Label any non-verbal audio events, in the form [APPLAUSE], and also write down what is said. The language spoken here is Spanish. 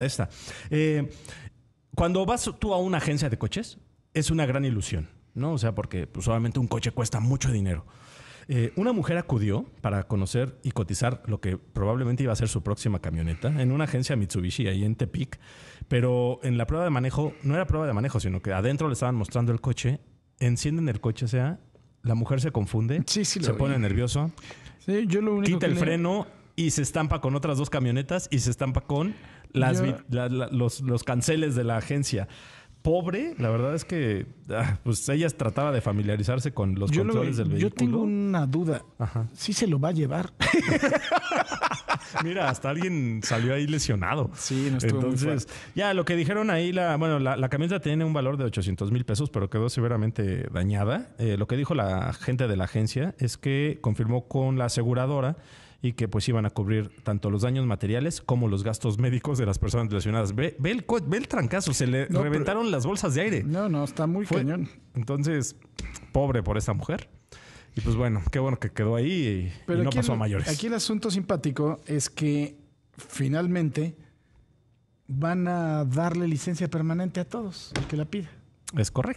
Esta. Eh, cuando vas tú a una agencia de coches, es una gran ilusión, ¿no? O sea, porque pues, un coche cuesta mucho dinero. Eh, una mujer acudió para conocer y cotizar lo que probablemente iba a ser su próxima camioneta en una agencia Mitsubishi ahí en Tepic, pero en la prueba de manejo, no era prueba de manejo, sino que adentro le estaban mostrando el coche, encienden el coche, o sea, la mujer se confunde, se pone nervioso, quita el freno y se estampa con otras dos camionetas y se estampa con los, canceles de la agencia pobre, la verdad es que ah, pues ella trataba de familiarizarse con los controles del vehículo. Yo tengo una duda. ¿Sí se lo va a llevar? [LAUGHS] Mira, hasta alguien salió ahí lesionado. Sí, no estuvo Entonces, ya lo que dijeron ahí, la, bueno, la, camisa camioneta tiene un valor de 800 mil pesos, pero quedó severamente dañada. Eh, lo que dijo la gente de la agencia es que confirmó con la aseguradora y que pues iban a cubrir tanto los daños materiales como los gastos médicos de las personas lesionadas. Ve, el, trancazo, se le reventaron las bolsas de aire. No, no, está muy cañón. Entonces, pobre por esa mujer. Y pues bueno, qué bueno que quedó ahí y, no pasó a mayores. Aquí el asunto simpático es que finalmente van a darle licencia permanente a todos, el que la pida. Es correcto.